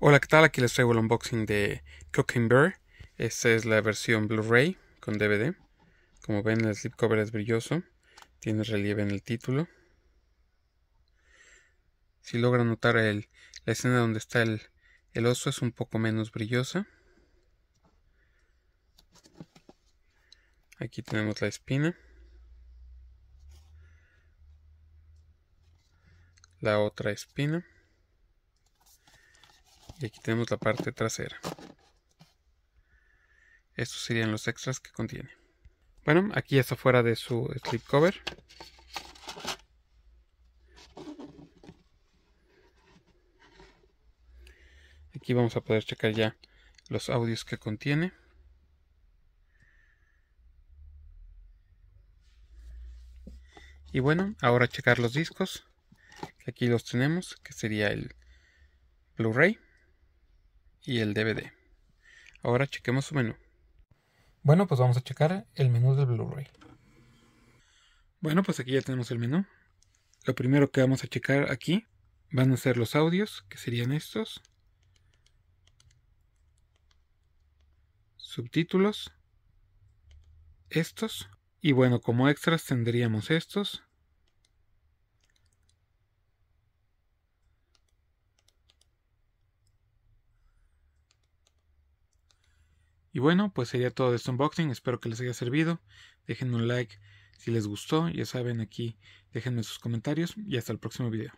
Hola, ¿qué tal? Aquí les traigo el unboxing de Cooking Bear. Esta es la versión Blu-ray con DVD. Como ven, el slipcover es brilloso. Tiene relieve en el título. Si logran notar, el, la escena donde está el oso es un poco menos brillosa. Aquí tenemos la espina. La otra espina y aquí tenemos la parte trasera estos serían los extras que contiene bueno aquí está fuera de su slip cover aquí vamos a poder checar ya los audios que contiene y bueno ahora checar los discos aquí los tenemos que sería el blu-ray y el DVD. Ahora chequemos su menú. Bueno, pues vamos a checar el menú del Blu-ray. Bueno, pues aquí ya tenemos el menú. Lo primero que vamos a checar aquí van a ser los audios, que serían estos. Subtítulos. Estos. Y bueno, como extras tendríamos estos. Y bueno, pues sería todo de este unboxing. Espero que les haya servido. Déjenme un like si les gustó. Ya saben, aquí déjenme sus comentarios y hasta el próximo video.